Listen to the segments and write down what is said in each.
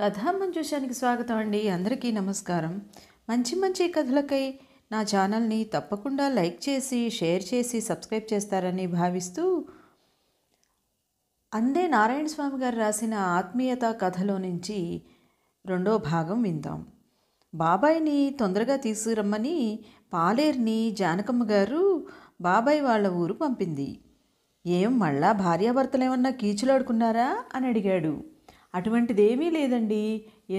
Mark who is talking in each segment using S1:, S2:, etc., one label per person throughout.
S1: కథామంజుషానికి స్వాగతం అండి అందరికీ నమస్కారం మంచి మంచి కథలకై నా ఛానల్ని తప్పకుండా లైక్ చేసి షేర్ చేసి సబ్స్క్రైబ్ చేస్తారని భావిస్తూ అందే నారాయణ స్వామి గారు రాసిన ఆత్మీయత కథలో నుంచి రెండో భాగం విందాం బాబాయిని తొందరగా తీసుకురమ్మని పాలేర్ని జానకమ్మ గారు బాబాయ్ వాళ్ళ ఊరు పంపింది ఏం మళ్ళా భార్యాభర్తలేమన్నా కీచులాడుకున్నారా అని అడిగాడు అటువంటిదేమీ లేదండి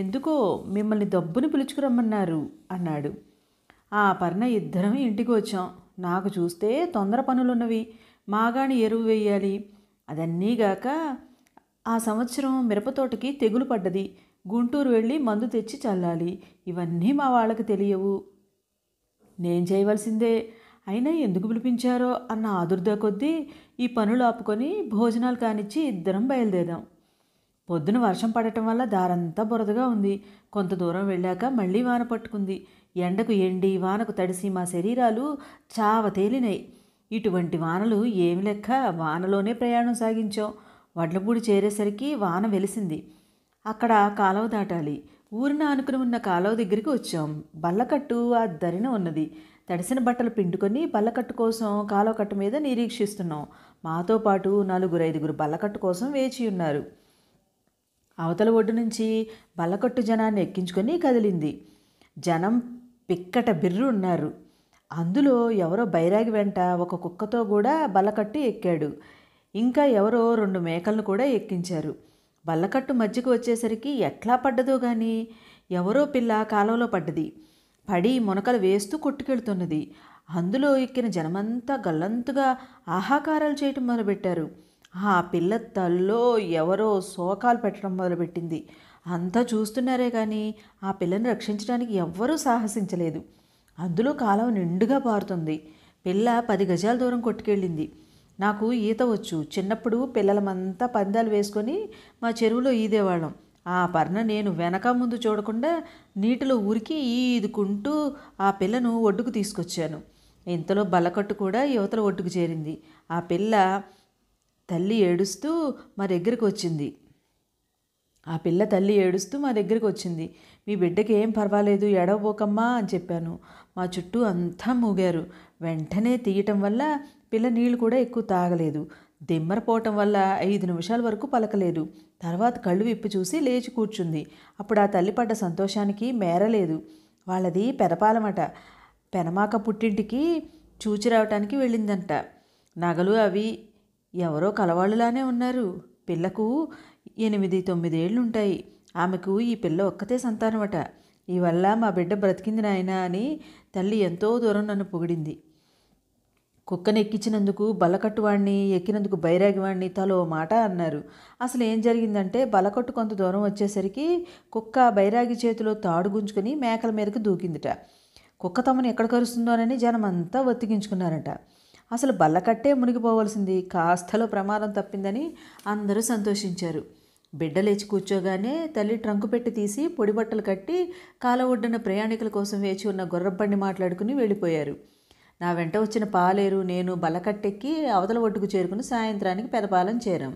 S1: ఎందుకో మిమ్మల్ని దబ్బుని పిలుచుకురమ్మన్నారు అన్నాడు ఆ పర్ణ ఇద్దరం ఇంటికి వచ్చాం నాకు చూస్తే తొందర పనులున్నవి మాగాని ఎరువు వేయాలి అదన్నీగాక ఆ సంవత్సరం మిరపతోటకి తెగులు పడ్డది గుంటూరు వెళ్ళి మందు తెచ్చి చల్లాలి ఇవన్నీ మా వాళ్ళకి తెలియవు నేను చేయవలసిందే అయినా ఎందుకు పిలిపించారో అన్న ఆదుర్దా కొద్దీ ఈ పనులు ఆపుకొని భోజనాలు కానిచ్చి ఇద్దరం బయలుదేరాం పొద్దున వర్షం పడటం వల్ల దారంతా బురదగా ఉంది కొంత దూరం వెళ్ళాక మళ్ళీ వాన పట్టుకుంది ఎండకు ఎండి వానకు తడిసి మా శరీరాలు చావ తేలినాయి ఇటువంటి వానలు ఏమి లెక్క వానలోనే ప్రయాణం సాగించాం వడ్లపూడి చేరేసరికి వాన వెలిసింది అక్కడ కాలువ దాటాలి ఊరిన ఆనుకుని ఉన్న కాలువ దగ్గరికి వచ్చాం బల్లకట్టు ఆ దరిన ఉన్నది తడిసిన బట్టలు పిండుకొని బల్లకట్టు కోసం కాలువ కట్టు మీద నిరీక్షిస్తున్నాం మాతో పాటు నలుగురు ఐదుగురు బల్లకట్టు కోసం వేచి ఉన్నారు అవతల ఒడ్డు నుంచి బల్లకట్టు జనాన్ని ఎక్కించుకొని కదిలింది జనం పిక్కట బిర్రు ఉన్నారు అందులో ఎవరో బైరాగి వెంట ఒక కుక్కతో కూడా బల్లకట్టు ఎక్కాడు ఇంకా ఎవరో రెండు మేకలను కూడా ఎక్కించారు బల్లకట్టు మధ్యకు వచ్చేసరికి ఎట్లా పడ్డదో కానీ ఎవరో పిల్ల కాలంలో పడ్డది పడి మునకలు వేస్తూ కొట్టుకెళ్తున్నది అందులో ఎక్కిన జనమంతా గల్లంతుగా ఆహాకారాలు చేయటం మొదలుపెట్టారు ఆ పిల్ల తల్లో ఎవరో శోకాలు పెట్టడం మొదలుపెట్టింది అంతా చూస్తున్నారే కానీ ఆ పిల్లని రక్షించడానికి ఎవ్వరూ సాహసించలేదు అందులో కాలం నిండుగా పారుతుంది పిల్ల పది గజాల దూరం కొట్టుకెళ్ళింది నాకు ఈత వచ్చు చిన్నప్పుడు పిల్లలమంతా పందాలు వేసుకొని మా చెరువులో ఈదేవాళ్ళం ఆ పర్ణ నేను వెనక ముందు చూడకుండా నీటిలో ఉరికి ఈదుకుంటూ ఆ పిల్లను ఒడ్డుకు తీసుకొచ్చాను ఇంతలో బలకట్టు కూడా యువతల ఒడ్డుకు చేరింది ఆ పిల్ల తల్లి ఏడుస్తూ మా దగ్గరికి వచ్చింది ఆ పిల్ల తల్లి ఏడుస్తూ మా దగ్గరికి వచ్చింది మీ బిడ్డకి ఏం పర్వాలేదు ఎడవబోకమ్మా అని చెప్పాను మా చుట్టూ అంతా మూగారు వెంటనే తీయటం వల్ల పిల్ల నీళ్ళు కూడా ఎక్కువ తాగలేదు దిమ్మరపోవటం వల్ల ఐదు నిమిషాల వరకు పలకలేదు తర్వాత కళ్ళు విప్పి చూసి లేచి కూర్చుంది అప్పుడు ఆ తల్లి పడ్డ సంతోషానికి మేరలేదు వాళ్ళది పెదపాలమట పెనమాక పుట్టింటికి చూచి రావటానికి వెళ్ళిందంట నగలు అవి ఎవరో కలవాళ్ళులానే ఉన్నారు పిల్లకు ఎనిమిది తొమ్మిదేళ్లుంటాయి ఆమెకు ఈ పిల్ల ఒక్కతే సంతానమట ఈ వల్ల మా బిడ్డ బ్రతికింది నాయనా అని తల్లి ఎంతో దూరం నన్ను పొగిడింది కుక్కను ఎక్కించినందుకు బలకట్టువాణ్ణి ఎక్కినందుకు బైరాగివాణ్ణి తలో మాట అన్నారు అసలు ఏం జరిగిందంటే బలకట్టు కొంత దూరం వచ్చేసరికి కుక్క బైరాగి చేతిలో తాడు గుంజుకుని మేకల మీదకి దూకిందిట కుక్క తమను ఎక్కడ కరుస్తుందోనని జనమంతా ఒత్తిగించుకున్నారట అసలు బల్లకట్టే మునిగిపోవలసింది కాస్తలో ప్రమాదం తప్పిందని అందరూ సంతోషించారు బిడ్డ లేచి కూర్చోగానే తల్లి ట్రంకు పెట్టి తీసి పొడి బట్టలు కట్టి కాల ఒడ్డున ప్రయాణికుల కోసం వేచి ఉన్న గొర్రబ్బండి మాట్లాడుకుని వెళ్ళిపోయారు నా వెంట వచ్చిన పాలేరు నేను బలకట్టెక్కి అవతల ఒడ్డుకు చేరుకుని సాయంత్రానికి పెదపాలెం చేరాం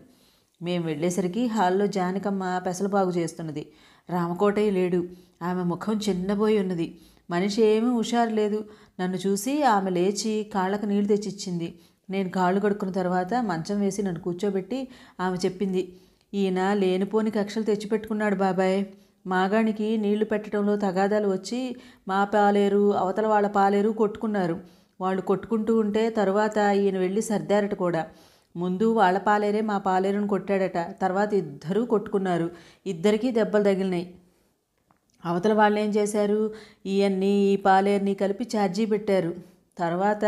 S1: మేము వెళ్ళేసరికి హాల్లో జానకమ్మ పెసలు బాగు చేస్తున్నది రామకోటయ్య లేడు ఆమె ముఖం చిన్నబోయి ఉన్నది మనిషి ఏమీ హుషారు లేదు నన్ను చూసి ఆమె లేచి కాళ్ళకు నీళ్లు తెచ్చిచ్చింది నేను కాళ్ళు కడుక్కున్న తర్వాత మంచం వేసి నన్ను కూర్చోబెట్టి ఆమె చెప్పింది ఈయన లేనిపోని కక్షలు తెచ్చిపెట్టుకున్నాడు బాబాయ్ మాగాణికి నీళ్లు పెట్టడంలో తగాదాలు వచ్చి మా పాలేరు అవతల వాళ్ళ పాలేరు కొట్టుకున్నారు వాళ్ళు కొట్టుకుంటూ ఉంటే తరువాత ఈయన వెళ్ళి సర్దారట కూడా ముందు వాళ్ళ పాలేరే మా పాలేరును కొట్టాడట తర్వాత ఇద్దరూ కొట్టుకున్నారు ఇద్దరికీ దెబ్బలు తగిలినాయి అవతల వాళ్ళు ఏం చేశారు ఈయన్ని ఈ పాలేరుని కలిపి ఛార్జీ పెట్టారు తర్వాత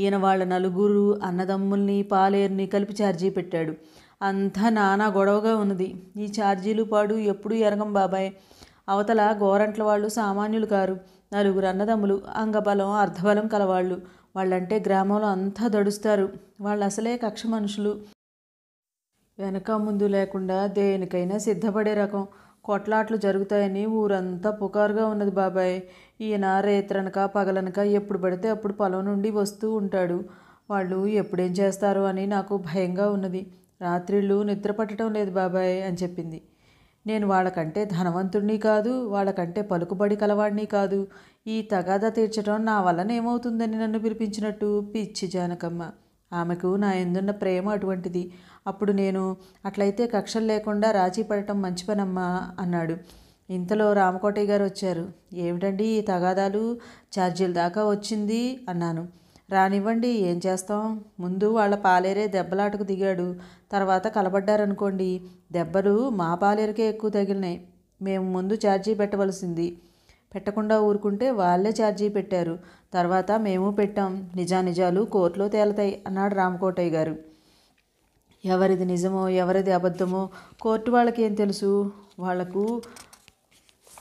S1: ఈయన వాళ్ళ నలుగురు అన్నదమ్ముల్ని పాలేరుని కలిపి ఛార్జీ పెట్టాడు అంతా నానా గొడవగా ఉన్నది ఈ ఛార్జీలు పాడు ఎప్పుడూ ఎరగం బాబాయ్ అవతల గోరంట్ల వాళ్ళు సామాన్యులు కారు నలుగురు అన్నదమ్ములు అంగబలం అర్ధబలం కలవాళ్ళు వాళ్ళంటే గ్రామంలో అంతా దడుస్తారు వాళ్ళు అసలే కక్ష మనుషులు వెనక ముందు లేకుండా దేనికైనా సిద్ధపడే రకం కొట్లాట్లు జరుగుతాయని ఊరంతా పుకారుగా ఉన్నది బాబాయ్ ఈయన రేత్రనక పగలనక ఎప్పుడు పడితే అప్పుడు పొలం నుండి వస్తూ ఉంటాడు వాళ్ళు ఎప్పుడేం చేస్తారు అని నాకు భయంగా ఉన్నది రాత్రిళ్ళు నిద్ర పట్టడం లేదు బాబాయ్ అని చెప్పింది నేను వాళ్ళకంటే ధనవంతుణ్ణి కాదు వాళ్ళకంటే పలుకుబడి కలవాడిని కాదు ఈ తగాదా తీర్చడం నా వలన ఏమవుతుందని నన్ను పిలిపించినట్టు పిచ్చి జానకమ్మ ఆమెకు నా ఎందున్న ప్రేమ అటువంటిది అప్పుడు నేను అట్లయితే కక్షలు లేకుండా రాజీ పడటం మంచి పనమ్మా అన్నాడు ఇంతలో రామకోటయ్య గారు వచ్చారు ఏమిటండి ఈ తగాదాలు ఛార్జీల దాకా వచ్చింది అన్నాను రానివ్వండి ఏం చేస్తాం ముందు వాళ్ళ పాలేరే దెబ్బలాటకు దిగాడు తర్వాత కలబడ్డారనుకోండి దెబ్బలు మా పాలేరుకే ఎక్కువ తగిలినాయి మేము ముందు ఛార్జీ పెట్టవలసింది పెట్టకుండా ఊరుకుంటే వాళ్ళే ఛార్జీ పెట్టారు తర్వాత మేము పెట్టాం నిజానిజాలు కోర్టులో తేలతాయి అన్నాడు రామకోటయ్య గారు ఎవరిది నిజమో ఎవరిది అబద్ధమో కోర్టు వాళ్ళకి ఏం తెలుసు వాళ్లకు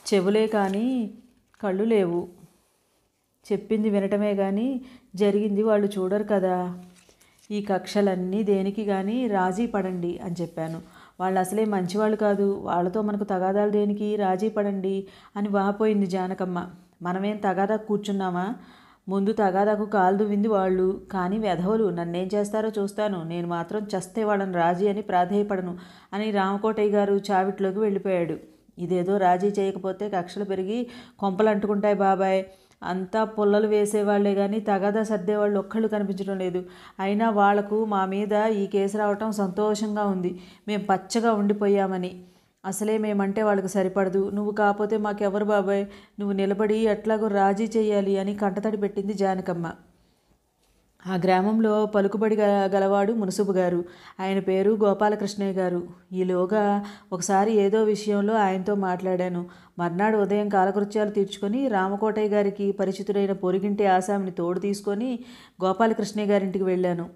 S1: చెవులే కానీ కళ్ళు లేవు చెప్పింది వినటమే కానీ జరిగింది వాళ్ళు చూడరు కదా ఈ కక్షలన్నీ దేనికి కానీ రాజీ పడండి అని చెప్పాను వాళ్ళు అసలే మంచివాళ్ళు కాదు వాళ్ళతో మనకు తగాదాలు దేనికి రాజీ పడండి అని వాపోయింది జానకమ్మ మనమేం తగాదా కూర్చున్నామా ముందు తగాదాకు కాల్దు వింది వాళ్ళు కానీ వెధవులు నన్నేం చేస్తారో చూస్తాను నేను మాత్రం చస్తే వాళ్ళని రాజీ అని ప్రాధేయపడను అని రామకోటయ్య గారు చావిట్లోకి వెళ్ళిపోయాడు ఇదేదో రాజీ చేయకపోతే కక్షలు పెరిగి కొంపలు అంటుకుంటాయి బాబాయ్ అంతా పుల్లలు వేసేవాళ్లే కానీ తగాదా సర్దేవాళ్ళు ఒక్కళ్ళు కనిపించడం లేదు అయినా వాళ్లకు మా మీద ఈ కేసు రావటం సంతోషంగా ఉంది మేము పచ్చగా ఉండిపోయామని అసలే మేమంటే వాళ్ళకి సరిపడదు నువ్వు కాకపోతే మాకెవరు బాబాయ్ నువ్వు నిలబడి ఎట్లాగో రాజీ చేయాలి అని కంటతడి పెట్టింది జానకమ్మ ఆ గ్రామంలో పలుకుబడి గలవాడు మునసుబు గారు ఆయన పేరు గోపాలకృష్ణయ్య గారు ఈలోగా ఒకసారి ఏదో విషయంలో ఆయనతో మాట్లాడాను మర్నాడు ఉదయం కాలకృత్యాలు తీర్చుకొని రామకోటయ్య గారికి పరిచితుడైన పొరిగింటి ఆసామిని తోడు తీసుకొని గోపాలకృష్ణయ్య గారింటికి వెళ్ళాను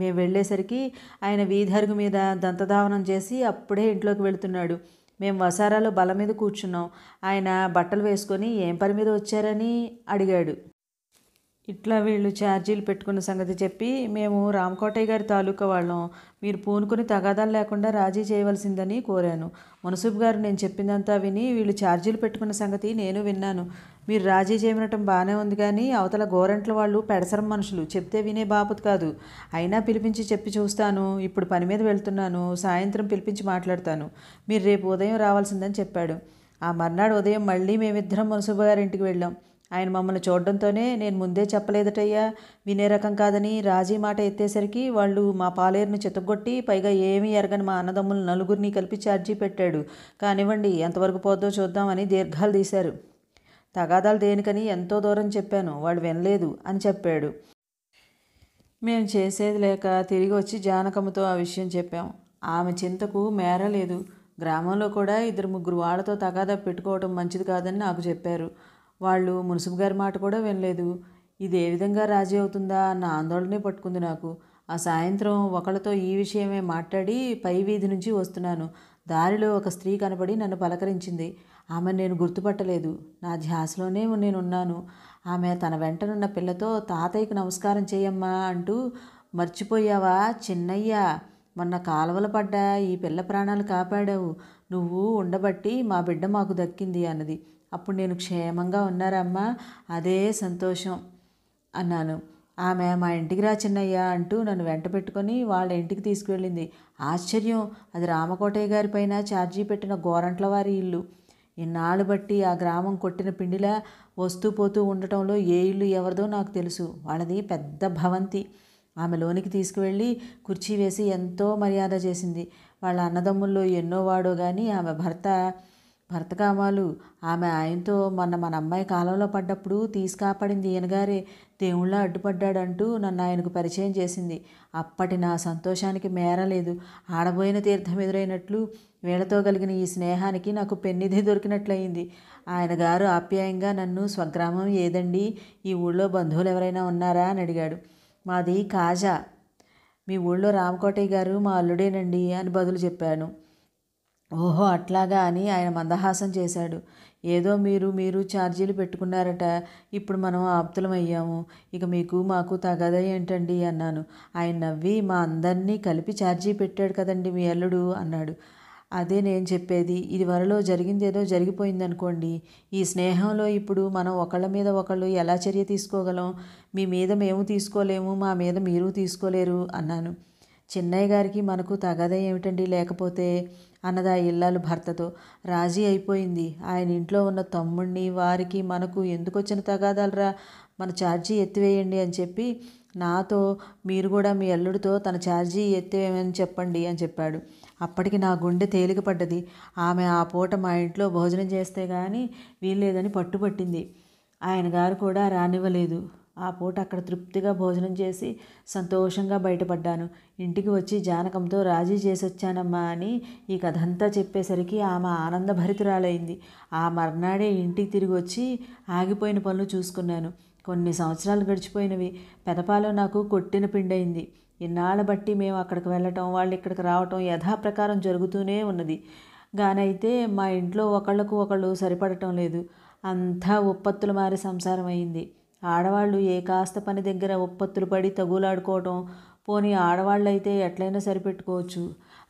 S1: మేము వెళ్ళేసరికి ఆయన వీధరుగు మీద దంతధావనం చేసి అప్పుడే ఇంట్లోకి వెళుతున్నాడు మేము వసారాలో బల మీద కూర్చున్నాం ఆయన బట్టలు వేసుకొని ఏం పని మీద వచ్చారని అడిగాడు ఇట్లా వీళ్ళు ఛార్జీలు పెట్టుకున్న సంగతి చెప్పి మేము రామకోటయ్య గారి తాలూకా వాళ్ళం మీరు పూనుకుని తగాదాలు లేకుండా రాజీ చేయవలసిందని కోరాను మునసూబ్ గారు నేను చెప్పిందంతా విని వీళ్ళు ఛార్జీలు పెట్టుకున్న సంగతి నేను విన్నాను మీరు రాజీ చేయమనటం బాగానే ఉంది కానీ అవతల గోరంట్ల వాళ్ళు పెడసరం మనుషులు చెప్తే వినే బాపుత్ కాదు అయినా పిలిపించి చెప్పి చూస్తాను ఇప్పుడు పని మీద వెళ్తున్నాను సాయంత్రం పిలిపించి మాట్లాడతాను మీరు రేపు ఉదయం రావాల్సిందని చెప్పాడు ఆ మర్నాడు ఉదయం మళ్ళీ మేమిద్దరం మునసుబ్బ గారింటికి వెళ్ళాం ఆయన మమ్మల్ని చూడడంతోనే నేను ముందే చెప్పలేదటయ్యా వినే రకం కాదని రాజీ మాట ఎత్తేసరికి వాళ్ళు మా పాలేరును చెతగొట్టి పైగా ఏమీ ఎరగని మా అన్నదమ్ములు నలుగురిని కలిపి ఛార్జీ పెట్టాడు కానివ్వండి ఎంతవరకు పోద్దో చూద్దామని దీర్ఘాలు తీశారు తగాదాలు దేనికని ఎంతో దూరం చెప్పాను వాడు వినలేదు అని చెప్పాడు మేము చేసేది లేక తిరిగి వచ్చి జానకమ్మతో ఆ విషయం చెప్పాం ఆమె చింతకు మేర లేదు గ్రామంలో కూడా ఇద్దరు ముగ్గురు వాళ్ళతో తగాదా పెట్టుకోవటం మంచిది కాదని నాకు చెప్పారు వాళ్ళు మున్సిపు గారి మాట కూడా వినలేదు ఇది ఏ విధంగా రాజీ అవుతుందా అన్న ఆందోళనే పట్టుకుంది నాకు ఆ సాయంత్రం ఒకళ్ళతో ఈ విషయమే మాట్లాడి పై వీధి నుంచి వస్తున్నాను దారిలో ఒక స్త్రీ కనబడి నన్ను పలకరించింది ఆమెను నేను గుర్తుపట్టలేదు నా ధ్యాసలోనే నేనున్నాను ఆమె తన వెంటనున్న పిల్లతో తాతయ్యకు నమస్కారం చేయమ్మా అంటూ మర్చిపోయావా చిన్నయ్య మొన్న కాలువల పడ్డా ఈ పిల్ల ప్రాణాలు కాపాడావు నువ్వు ఉండబట్టి మా బిడ్డ మాకు దక్కింది అన్నది అప్పుడు నేను క్షేమంగా ఉన్నారమ్మా అదే సంతోషం అన్నాను ఆమె మా ఇంటికి రా చిన్నయ్య అంటూ నన్ను వెంట పెట్టుకొని వాళ్ళ ఇంటికి తీసుకువెళ్ళింది ఆశ్చర్యం అది రామకోటయ్య గారిపైన ఛార్జీ పెట్టిన గోరంట్ల వారి ఇల్లు ఇన్నాళ్ళు బట్టి ఆ గ్రామం కొట్టిన పిండిలా వస్తూ పోతూ ఉండటంలో ఏ ఇల్లు ఎవరిదో నాకు తెలుసు వాళ్ళది పెద్ద భవంతి ఆమె లోనికి తీసుకువెళ్ళి కుర్చీ వేసి ఎంతో మర్యాద చేసింది వాళ్ళ అన్నదమ్ముల్లో ఎన్నో వాడో కానీ ఆమె భర్త భర్తకామాలు ఆమె ఆయనతో మొన్న మన అమ్మాయి కాలంలో పడ్డప్పుడు తీసుకాపడింది ఈయనగారే దేవుళ్ళ అడ్డుపడ్డాడంటూ నన్ను ఆయనకు పరిచయం చేసింది అప్పటి నా సంతోషానికి మేరలేదు ఆడబోయిన తీర్థం ఎదురైనట్లు వీళ్లతో కలిగిన ఈ స్నేహానికి నాకు పెన్నిధి దొరికినట్లయింది ఆయన గారు ఆప్యాయంగా నన్ను స్వగ్రామం ఏదండి ఈ ఊళ్ళో బంధువులు ఎవరైనా ఉన్నారా అని అడిగాడు మాది కాజా మీ ఊళ్ళో రామకోటయ్య గారు మా అల్లుడేనండి అని బదులు చెప్పాను ఓహో అట్లాగా అని ఆయన మందహాసం చేశాడు ఏదో మీరు మీరు ఛార్జీలు పెట్టుకున్నారట ఇప్పుడు మనం ఆప్తులమయ్యాము ఇక మీకు మాకు తగద ఏంటండి అన్నాను ఆయన నవ్వి మా అందరినీ కలిపి ఛార్జీ పెట్టాడు కదండి మీ అల్లుడు అన్నాడు అదే నేను చెప్పేది ఇది వరలో జరిగిందేదో జరిగిపోయిందనుకోండి ఈ స్నేహంలో ఇప్పుడు మనం ఒకళ్ళ మీద ఒకళ్ళు ఎలా చర్య తీసుకోగలం మీ మీద మేము తీసుకోలేము మా మీద మీరు తీసుకోలేరు అన్నాను చిన్నయ్య గారికి మనకు తగద ఏమిటండి లేకపోతే అన్నది ఆ ఇల్లాలు భర్తతో రాజీ అయిపోయింది ఆయన ఇంట్లో ఉన్న తమ్ముణ్ణి వారికి మనకు ఎందుకు వచ్చిన తగాదాలరా మన ఛార్జీ ఎత్తివేయండి అని చెప్పి నాతో మీరు కూడా మీ అల్లుడితో తన ఛార్జీ ఎత్తివేయమని చెప్పండి అని చెప్పాడు అప్పటికి నా గుండె తేలికపడ్డది ఆమె ఆ పూట మా ఇంట్లో భోజనం చేస్తే కానీ వీల్లేదని పట్టుపట్టింది ఆయన గారు కూడా రానివ్వలేదు ఆ పూట అక్కడ తృప్తిగా భోజనం చేసి సంతోషంగా బయటపడ్డాను ఇంటికి వచ్చి జానకంతో రాజీ చేసొచ్చానమ్మా అని ఈ కథంతా చెప్పేసరికి ఆమె ఆనందభరితురాలైంది ఆ మర్నాడే ఇంటికి తిరిగి వచ్చి ఆగిపోయిన పనులు చూసుకున్నాను కొన్ని సంవత్సరాలు గడిచిపోయినవి పెదపాలో నాకు కొట్టిన పిండైంది ఇన్నాళ్ళ బట్టి మేము అక్కడికి వెళ్ళటం వాళ్ళు ఇక్కడికి రావటం యథాప్రకారం జరుగుతూనే ఉన్నది గానైతే మా ఇంట్లో ఒకళ్ళకు ఒకళ్ళు సరిపడటం లేదు అంతా ఉత్పత్తులు మారి సంసారం అయింది ఆడవాళ్ళు ఏ కాస్త పని దగ్గర ఉప్పత్తులు పడి తగులాడుకోవటం పోనీ ఆడవాళ్ళైతే ఎట్లయినా సరిపెట్టుకోవచ్చు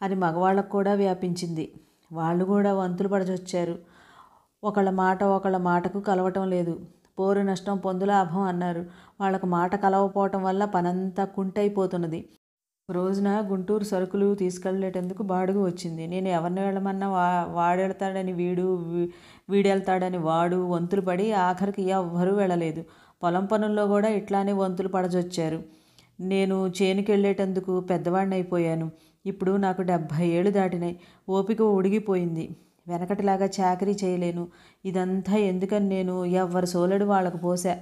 S1: అని మగవాళ్ళకు కూడా వ్యాపించింది వాళ్ళు కూడా వంతులు పడచొచ్చారు ఒకళ్ళ మాట ఒకళ్ళ మాటకు కలవటం లేదు పోరు నష్టం పొందులాభం అన్నారు వాళ్ళకు మాట కలవపోవటం వల్ల పనంతా కుంటైపోతున్నది రోజున గుంటూరు సరుకులు తీసుకెళ్ళేటందుకు బాడుగు వచ్చింది నేను ఎవరిని వెళ్ళమన్నా వా వాడెళ్తాడని వీడు వీడెళ్తాడని వాడు వంతులు పడి ఆఖరికి ఎవ్వరూ వెళ్ళలేదు పొలం పనుల్లో కూడా ఇట్లానే వంతులు పడజొచ్చారు నేను చేనుకెళ్ళేటందుకు పెద్దవాడిని అయిపోయాను ఇప్పుడు నాకు డెబ్భై ఏళ్ళు దాటినాయి ఓపిక ఉడిగిపోయింది వెనకటిలాగా చాకరీ చేయలేను ఇదంతా ఎందుకని నేను ఎవరి సోలడు వాళ్ళకు పోసా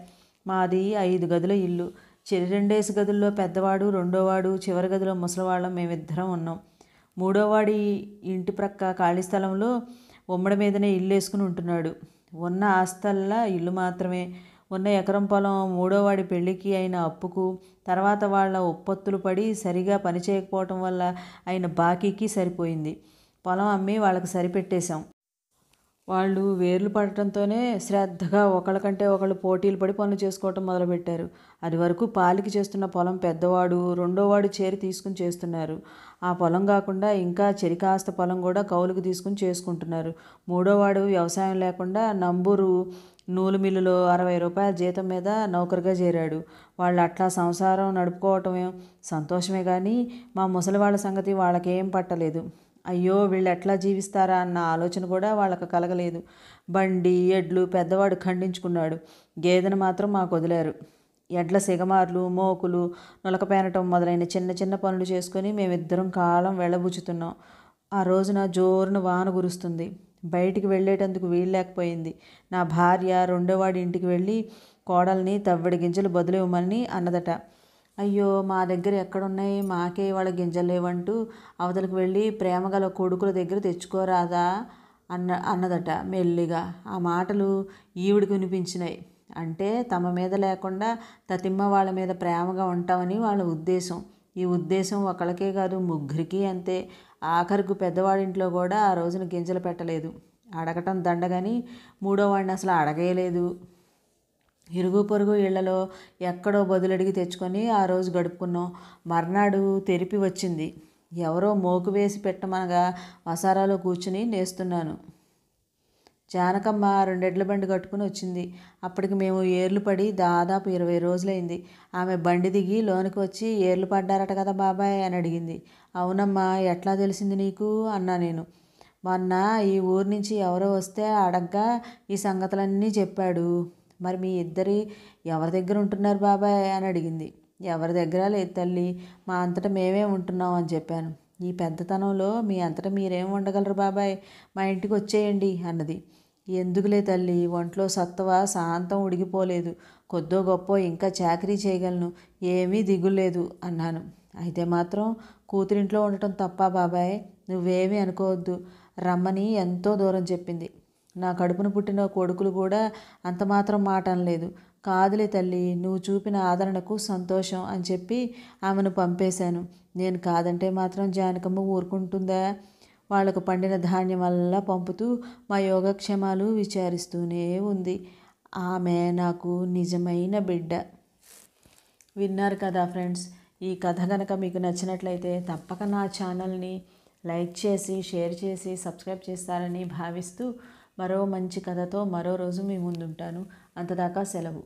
S1: మాది ఐదు గదుల ఇల్లు చెరి రెండేసి గదుల్లో పెద్దవాడు రెండోవాడు చివరి గదిలో ముసలివాళ్ళం మేమిద్దరం ఉన్నాం మూడోవాడి ఇంటి ప్రక్క ఖాళీ స్థలంలో ఉమ్మడి మీదనే ఇల్లు వేసుకుని ఉంటున్నాడు ఉన్న ఆస్తల్లా ఇల్లు మాత్రమే ఉన్న ఎకరం పొలం మూడోవాడి పెళ్లికి అయిన అప్పుకు తర్వాత వాళ్ళ ఉప్పత్తులు పడి సరిగా పనిచేయకపోవటం వల్ల అయిన బాకీకి సరిపోయింది పొలం అమ్మి వాళ్ళకి సరిపెట్టేశాం వాళ్ళు వేర్లు పడటంతోనే శ్రద్ధగా ఒకళ్ళకంటే ఒకళ్ళు పోటీలు పడి పనులు చేసుకోవటం మొదలుపెట్టారు అది వరకు పాలికి చేస్తున్న పొలం పెద్దవాడు రెండోవాడు చేరి తీసుకుని చేస్తున్నారు ఆ పొలం కాకుండా ఇంకా చెరికాస్త పొలం కూడా కౌలుకు తీసుకుని చేసుకుంటున్నారు మూడోవాడు వ్యవసాయం లేకుండా నంబూరు నూలు మిల్లులో అరవై రూపాయల జీతం మీద నౌకరుగా చేరాడు వాళ్ళు అట్లా సంసారం నడుపుకోవటమే సంతోషమే కానీ మా ముసలి వాళ్ళ సంగతి వాళ్ళకేం పట్టలేదు అయ్యో వీళ్ళు ఎట్లా జీవిస్తారా అన్న ఆలోచన కూడా వాళ్ళకు కలగలేదు బండి ఎడ్లు పెద్దవాడు ఖండించుకున్నాడు గేదెను మాత్రం మాకు వదిలారు ఎడ్ల సిగమార్లు మోకులు పేనటం మొదలైన చిన్న చిన్న పనులు చేసుకొని మేమిద్దరం కాలం వెళ్ళబుచ్చుతున్నాం ఆ రోజున జోరున వాన గురుస్తుంది బయటికి వెళ్ళేటందుకు వీల్లేకపోయింది నా భార్య రెండోవాడి ఇంటికి వెళ్ళి కోడల్ని తవ్వడి గింజలు బదులు ఇవ్వమని అన్నదట అయ్యో మా దగ్గర ఎక్కడున్నాయి మాకే వాళ్ళ గింజలు లేవంటూ అవతలకు వెళ్ళి ప్రేమగల కొడుకుల దగ్గర తెచ్చుకోరాదా అన్న అన్నదట మెల్లిగా ఆ మాటలు ఈవిడికి వినిపించినాయి అంటే తమ మీద లేకుండా తతిమ్మ వాళ్ళ మీద ప్రేమగా ఉంటామని వాళ్ళ ఉద్దేశం ఈ ఉద్దేశం ఒకళ్ళకే కాదు ముగ్గురికి అంతే ఆఖరికి పెద్దవాడింట్లో కూడా ఆ రోజున గింజలు పెట్టలేదు అడగటం దండగని మూడో వాడిని అసలు అడగేయలేదు ఇరుగు పొరుగు ఇళ్లలో ఎక్కడో బదులడిగి తెచ్చుకొని ఆ రోజు గడుపుకున్నాం మర్నాడు తెరిపి వచ్చింది ఎవరో మోకు వేసి పెట్టమనగా వసారాలో కూర్చుని నేస్తున్నాను జానకమ్మ రెండెడ్ల బండి కట్టుకుని వచ్చింది అప్పటికి మేము ఏర్లు పడి దాదాపు ఇరవై రోజులైంది ఆమె బండి దిగి లోనికి వచ్చి ఏర్లు పడ్డారట కదా బాబాయ్ అని అడిగింది అవునమ్మా ఎట్లా తెలిసింది నీకు అన్నా నేను మొన్న ఈ ఊరు నుంచి ఎవరో వస్తే అడగ్గా ఈ సంగతులన్నీ చెప్పాడు మరి మీ ఇద్దరి ఎవరి దగ్గర ఉంటున్నారు బాబాయ్ అని అడిగింది ఎవరి దగ్గర లేదు తల్లి మా అంతటా మేమే ఉంటున్నాం అని చెప్పాను ఈ పెద్దతనంలో మీ అంతటా మీరేం ఉండగలరు బాబాయ్ మా ఇంటికి వచ్చేయండి అన్నది ఎందుకులే తల్లి ఒంట్లో సత్తువ శాంతం ఉడిగిపోలేదు కొద్దో గొప్ప ఇంకా చాకరీ చేయగలను ఏమీ దిగులేదు అన్నాను అయితే మాత్రం కూతురింట్లో ఉండటం తప్ప బాబాయ్ నువ్వేమీ అనుకోవద్దు రమ్మని ఎంతో దూరం చెప్పింది నా కడుపును పుట్టిన కొడుకులు కూడా అంతమాత్రం మాటం లేదు కాదులే తల్లి నువ్వు చూపిన ఆదరణకు సంతోషం అని చెప్పి ఆమెను పంపేశాను నేను కాదంటే మాత్రం జానకమ్మ ఊరుకుంటుందా వాళ్ళకు పండిన ధాన్యం వల్ల పంపుతూ మా యోగక్షేమాలు విచారిస్తూనే ఉంది ఆమె నాకు నిజమైన బిడ్డ విన్నారు కదా ఫ్రెండ్స్ ఈ కథ కనుక మీకు నచ్చినట్లయితే తప్పక నా ఛానల్ని లైక్ చేసి షేర్ చేసి సబ్స్క్రైబ్ చేస్తారని భావిస్తూ మరో మంచి కథతో మరో రోజు మీ ముందుంటాను అంతదాకా సెలవు